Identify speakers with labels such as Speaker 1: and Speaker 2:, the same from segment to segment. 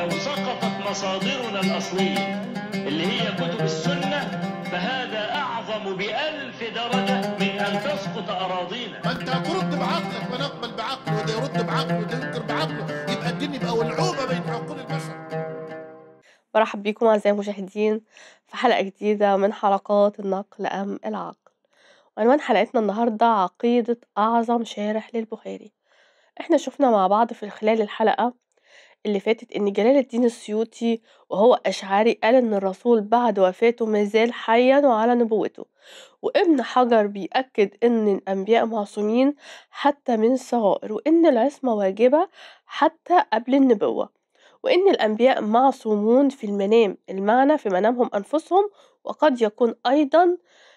Speaker 1: لو سقطت مصادرنا الأصلية اللي هي كتب السنة فهذا أعظم بألف درجة من أن تسقط أراضينا ما أنت هترد بعقلك ونقبل بعقله وده يرد بعقله وده ينكر بعقله يبقى الدين يبقى
Speaker 2: ولعوبة بين عقول البشر مرحبا بكم أعزائي المشاهدين في حلقة جديدة من حلقات النقل أم العقل وعنوان حلقتنا النهاردة عقيدة أعظم شارح للبخاري احنا شفنا مع بعض في خلال الحلقة اللي فاتت إن جلال الدين السيوطي وهو أشعري قال إن الرسول بعد وفاته مازال حيا وعلى نبوته وابن حجر بيأكد إن الأنبياء معصومين حتى من الصغائر وإن العصمة واجبة حتى قبل النبوة وإن الأنبياء معصومون في المنام المعنى في منامهم أنفسهم وقد يكون أيضا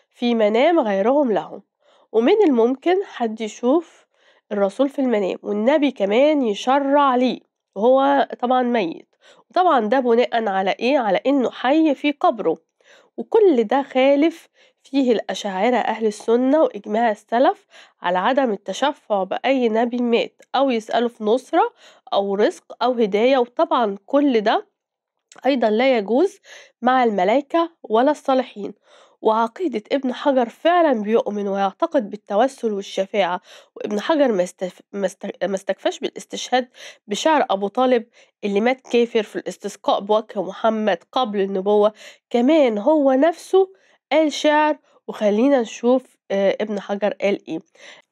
Speaker 2: في منام غيرهم لهم ومن الممكن حد يشوف الرسول في المنام والنبي كمان يشرع ليه وهو طبعا ميت وطبعا ده بناء على ايه على انه حي في قبره وكل ده خالف فيه الأشاعرة أهل السنة وإجماع السلف على عدم التشفع بأي نبي مات أو يسأله في نصرة أو رزق أو هداية وطبعا كل ده أيضا لا يجوز مع الملائكة ولا الصالحين وعقيدة ابن حجر فعلا بيؤمن ويعتقد بالتوسل والشفاعة وابن حجر ما, استكفاش بالاستشهاد بشعر أبو طالب اللي مات كافر في الاستسقاء بوجه محمد قبل النبوة كمان هو نفسه قال شعر وخلينا نشوف آه، ابن حجر قال ايه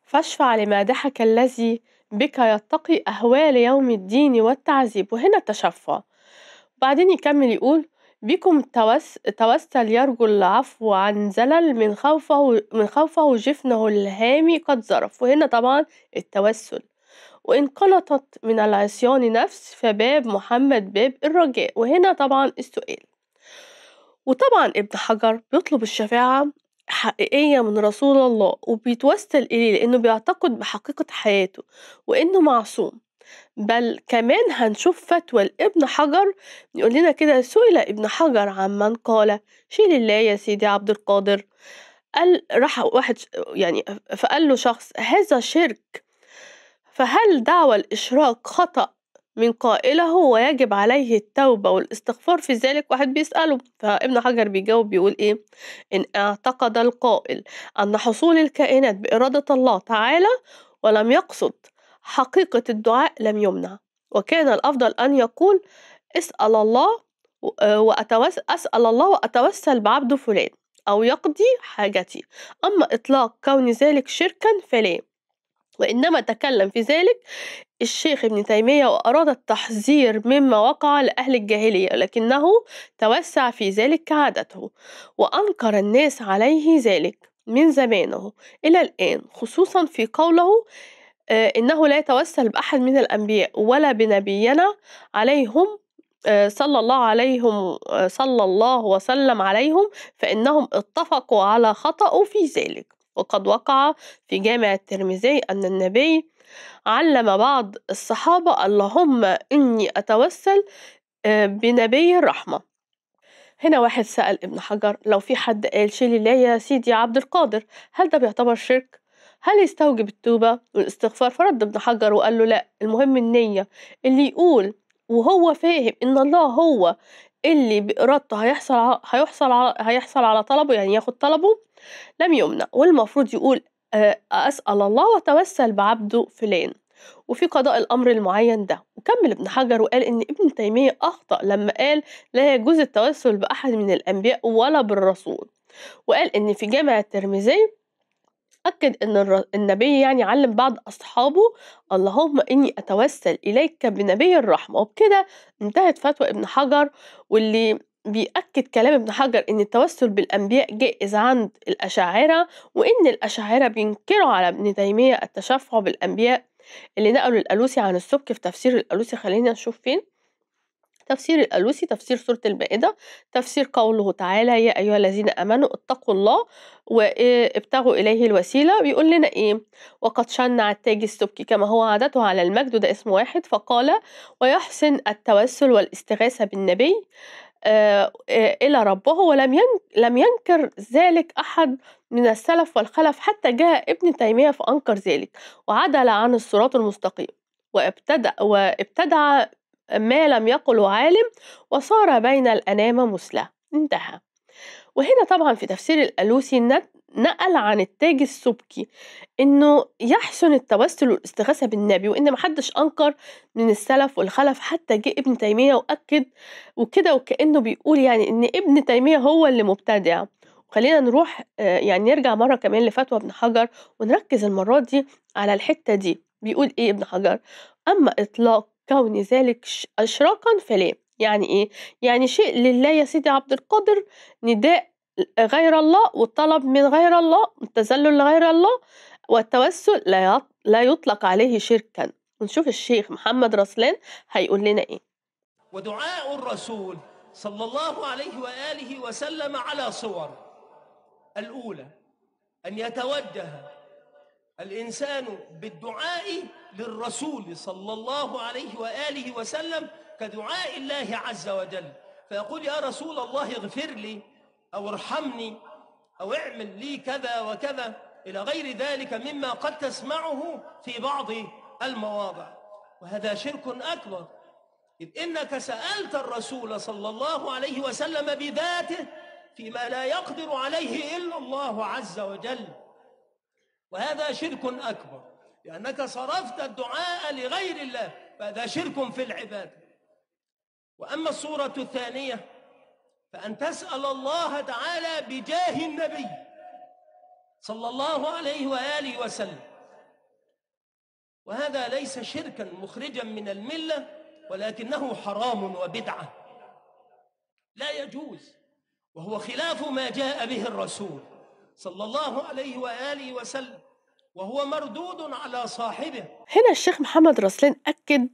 Speaker 2: فاشفع لمادحك الذي بك يتقي أهوال يوم الدين والتعذيب وهنا التشفع بعدين يكمل يقول بكم التوس... توسل يرجو العفو عن زلل من خوفه من خوفه جفنه الهامي قد زرف وهنا طبعا التوسل وإن قلطت من العصيان نفس فباب محمد باب الرجاء وهنا طبعا السؤال وطبعا ابن حجر بيطلب الشفاعة حقيقية من رسول الله وبيتوسل إليه لأنه بيعتقد بحقيقة حياته وإنه معصوم بل كمان هنشوف فتوى لابن حجر يقول لنا كده سئل ابن حجر عمن قال شيل الله يا سيدي عبد القادر قال راح واحد يعني فقال له شخص هذا شرك فهل دعوى الإشراك خطأ من قائله ويجب عليه التوبة والاستغفار في ذلك واحد بيسأله فابن حجر بيجاوب بيقول إيه إن اعتقد القائل أن حصول الكائنات بإرادة الله تعالى ولم يقصد حقيقة الدعاء لم يمنع وكان الأفضل أن يقول اسأل الله آه، وأتوسل أسأل الله وأتوسل بعبد فلان أو يقضي حاجتي أما إطلاق كون ذلك شركا فلا وإنما تكلم في ذلك الشيخ ابن تيمية وأراد التحذير مما وقع لأهل الجاهلية لكنه توسع في ذلك كعادته وأنكر الناس عليه ذلك من زمانه إلى الآن خصوصا في قوله آه، إنه لا يتوسل بأحد من الأنبياء ولا بنبينا عليهم آه، صلى الله عليهم آه، صلى الله وسلم عليهم فإنهم اتفقوا على خطأ في ذلك وقد وقع في جامع الترمذي أن النبي علم بعض الصحابة اللهم إني أتوسل بنبي الرحمة هنا واحد سأل ابن حجر لو في حد قال شيل الله يا سيدي عبد القادر هل ده بيعتبر شرك؟ هل يستوجب التوبة والاستغفار فرد ابن حجر وقال له لا المهم النية اللي يقول وهو فاهم ان الله هو اللي بإرادته هيحصل هيحصل على هيحصل على طلبه يعني ياخد طلبه لم يمنع والمفروض يقول آه، أسأل الله وتوسل بعبده فلان وفي قضاء الأمر المعين ده وكمل ابن حجر وقال إن ابن تيمية أخطأ لما قال لا يجوز التوسل بأحد من الأنبياء ولا بالرسول وقال إن في جامع الترمذي أكد أن الر... النبي يعني علم بعض أصحابه اللهم إني أتوسل إليك بنبي الرحمة وبكده انتهت فتوى ابن حجر واللي بيأكد كلام ابن حجر إن التوسل بالأنبياء جائز عند الأشاعرة وإن الأشاعرة بينكروا على ابن تيمية التشفع بالأنبياء اللي نقلوا الألوسي عن السبك في تفسير الألوسي خلينا نشوف فين تفسير الألوسي تفسير سورة المائدة تفسير قوله تعالى يا أيها الذين آمنوا اتقوا الله وابتغوا إليه الوسيلة بيقول لنا إيه وقد شنع التاج السبكي كما هو عادته على المجد ده اسم واحد فقال ويحسن التوسل والاستغاثة بالنبي آه، آه، إلى ربه ولم لم ينكر ذلك أحد من السلف والخلف حتى جاء ابن تيمية فأنكر ذلك وعدل عن الصراط المستقيم وابتدع, وابتدع ما لم يقل عالم وصار بين الأنام مثله انتهى وهنا طبعا في تفسير الألوسي نقل عن التاج السبكي انه يحسن التوسل والاستغاثه بالنبي وان محدش انكر من السلف والخلف حتى جه ابن تيميه واكد وكده وكانه بيقول يعني ان ابن تيميه هو اللي مبتدع خلينا نروح آه، يعني نرجع مره كمان لفتوى ابن حجر ونركز المره دي على الحته دي بيقول ايه ابن حجر اما اطلاق كون ذلك أشراقا فلا يعني إيه؟ يعني شيء لله يا سيدي عبد القادر نداء غير الله والطلب من غير الله والتذلل لغير الله والتوسل لا يطلق عليه شركا نشوف الشيخ محمد رسلان هيقول لنا ايه
Speaker 1: ودعاء الرسول صلى الله عليه واله وسلم على صور الاولى ان يتوجه الإنسان بالدعاء للرسول صلى الله عليه وآله وسلم كدعاء الله عز وجل فيقول يا رسول الله اغفر لي أو ارحمني أو اعمل لي كذا وكذا إلى غير ذلك مما قد تسمعه في بعض المواضع وهذا شرك أكبر إذ إنك سألت الرسول صلى الله عليه وسلم بذاته فيما لا يقدر عليه إلا الله عز وجل وهذا شرك أكبر لأنك صرفت الدعاء لغير الله فهذا شرك في العبادة وأما الصورة الثانية فأن تسأل الله تعالى بجاه النبي صلى الله عليه وآله وسلم وهذا ليس شركا مخرجا من الملة ولكنه حرام وبدعة لا يجوز وهو خلاف ما جاء به الرسول صلى الله عليه وآله وسلم وهو مردود على صاحبه
Speaker 2: هنا الشيخ محمد رسلان أكد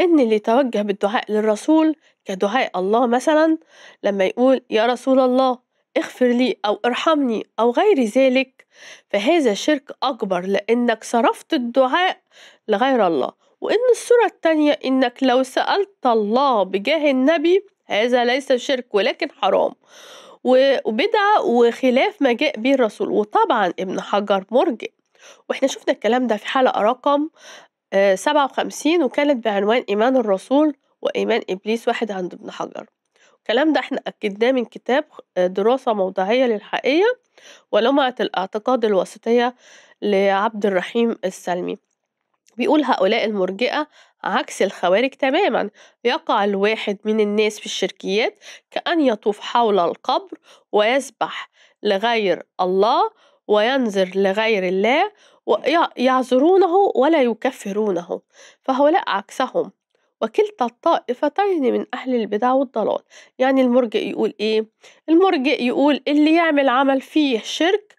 Speaker 2: أن اللي توجه بالدعاء للرسول كدعاء الله مثلا لما يقول يا رسول الله اغفر لي أو ارحمني أو غير ذلك فهذا شرك أكبر لأنك صرفت الدعاء لغير الله وإن الصورة التانية إنك لو سألت الله بجاه النبي هذا ليس شرك ولكن حرام وبدعة وخلاف ما جاء به الرسول وطبعا ابن حجر مرجئ واحنا شفنا الكلام ده في حلقة رقم 57 آه، وكانت بعنوان إيمان الرسول وإيمان إبليس واحد عند ابن حجر الكلام ده احنا أكدناه من كتاب آه، دراسة موضعية للحقيقة ولمعة الاعتقاد الوسطية لعبد الرحيم السلمي بيقول هؤلاء المرجئة عكس الخوارج تماما يقع الواحد من الناس في الشركيات كأن يطوف حول القبر ويسبح لغير الله وينظر لغير الله ويعذرونه ولا يكفرونه فهؤلاء عكسهم وكلتا الطائفتين من أهل البدع والضلال يعني المرجئ يقول إيه؟ المرجئ يقول اللي يعمل عمل فيه شرك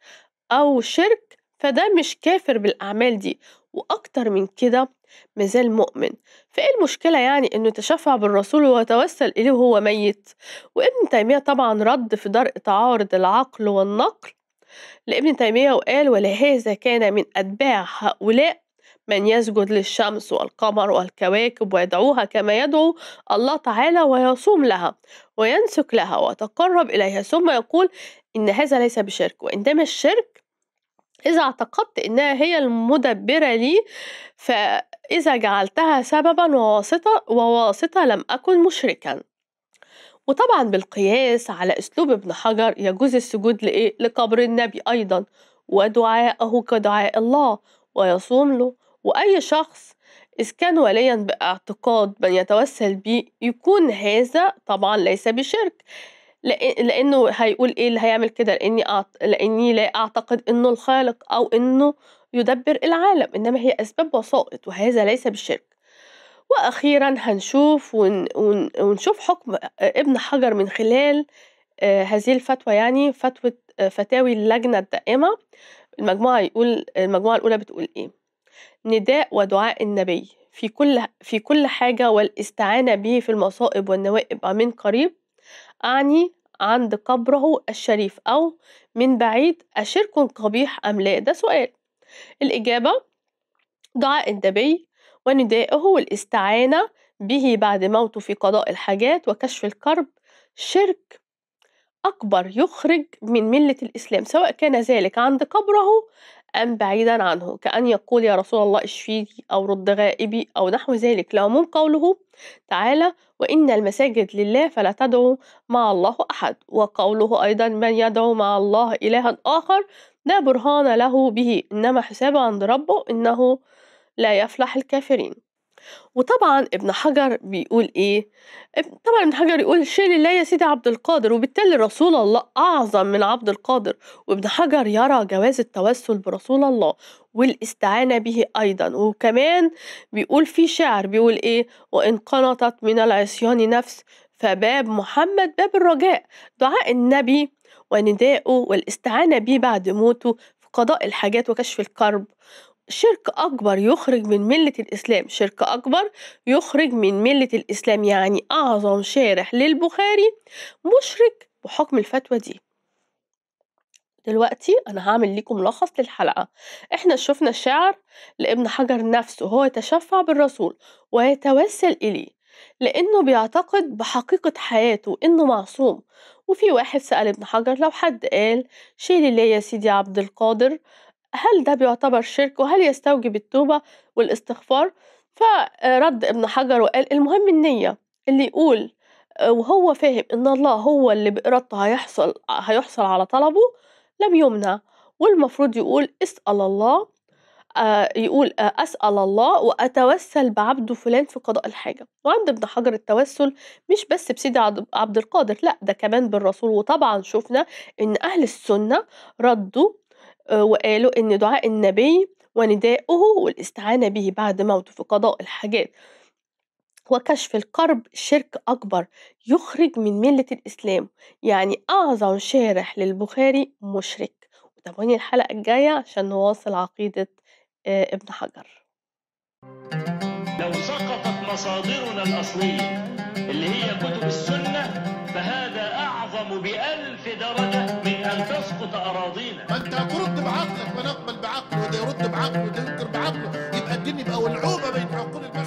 Speaker 2: أو شرك فده مش كافر بالأعمال دي وأكتر من كده مازال مؤمن فإيه المشكلة يعني إنه تشفع بالرسول وتوسل إليه وهو ميت وابن تيمية طبعا رد في درء تعارض العقل والنقل لابن تيمية وقال ولهذا كان من أتباع هؤلاء من يسجد للشمس والقمر والكواكب ويدعوها كما يدعو الله تعالى ويصوم لها وينسك لها ويتقرب إليها ثم يقول إن هذا ليس بشرك وإنما الشرك إذا اعتقدت أنها هي المدبرة لي فإذا جعلتها سببا وواسطة, وواسطة لم أكن مشركا وطبعا بالقياس على أسلوب ابن حجر يجوز السجود لإيه؟ لقبر النبي أيضا ودعاءه كدعاء الله ويصوم له وأي شخص إذ كان وليا باعتقاد من يتوسل به يكون هذا طبعا ليس بشرك لانه هيقول ايه اللي هيعمل كده لاني لاني لا اعتقد انه الخالق او انه يدبر العالم انما هي اسباب وسائط وهذا ليس بالشرك واخيرا هنشوف ون... ون... ونشوف حكم ابن حجر من خلال آه، هذه الفتوى يعني فتوى آه، فتاوي اللجنه الدائمه المجموعه يقول المجموعه الاولى بتقول ايه نداء ودعاء النبي في كل في كل حاجه والاستعانه به في المصائب والنوائب من قريب أعني عند قبره الشريف أو من بعيد أشرك قبيح أم لا ده سؤال الإجابة دعاء النبي وندائه والاستعانة به بعد موته في قضاء الحاجات وكشف الكرب شرك أكبر يخرج من ملة الإسلام سواء كان ذلك عند قبره أم بعيدا عنه كأن يقول يا رسول الله اشفيني أو رد غائبي أو نحو ذلك لعموم قوله تعالى وإن المساجد لله فلا تدعوا مع الله أحد وقوله أيضا من يدعو مع الله إلها آخر لا برهان له به إنما حسابه عند ربه إنه لا يفلح الكافرين وطبعا ابن حجر بيقول ايه طبعا ابن حجر يقول شيل لا يا سيدي عبد القادر وبالتالي رسول الله اعظم من عبد القادر وابن حجر يرى جواز التوسل برسول الله والاستعانة به أيضا وكمان بيقول في شعر بيقول إيه وإن قنطت من العصيان نفس فباب محمد باب الرجاء دعاء النبي ونداؤه والاستعانة به بعد موته في قضاء الحاجات وكشف الكرب شرك أكبر يخرج من ملة الإسلام شرك أكبر يخرج من ملة الإسلام يعني أعظم شارح للبخاري مشرك بحكم الفتوى دي دلوقتي انا هعمل لكم ملخص للحلقه احنا شفنا الشعر لابن حجر نفسه هو يتشفع بالرسول ويتوسل اليه لانه بيعتقد بحقيقه حياته انه معصوم وفي واحد سال ابن حجر لو حد قال شيل اللي يا سيدي عبد القادر هل ده بيعتبر شرك وهل يستوجب التوبة والاستغفار فرد ابن حجر وقال المهم النية اللي يقول آه، وهو فاهم ان الله هو اللي بإرادته هيحصل هيحصل على طلبه لم يمنع والمفروض يقول اسأل الله آه، يقول آه، أسأل الله وأتوسل بعبده فلان في قضاء الحاجة وعند ابن حجر التوسل مش بس بسيدي عبد القادر لا ده كمان بالرسول وطبعا شفنا إن أهل السنة ردوا آه، وقالوا إن دعاء النبي ونداءه والاستعانة به بعد موته في قضاء الحاجات وكشف الكرب شرك أكبر يخرج من ملة الإسلام يعني أعظم شارح للبخاري مشرك وتابعوني الحلقة الجاية عشان نواصل عقيدة آه، ابن حجر
Speaker 1: لو سقطت مصادرنا الأصلية اللي هي كتب السنة فهذا أعظم بألف درجة من أن تسقط أراضينا أنت ترد بعقلك ونقبل بعقله وده يرد بعقله وده ينكر بعقله يبقى الدنيا بقى ولعوبة بين عقول البشر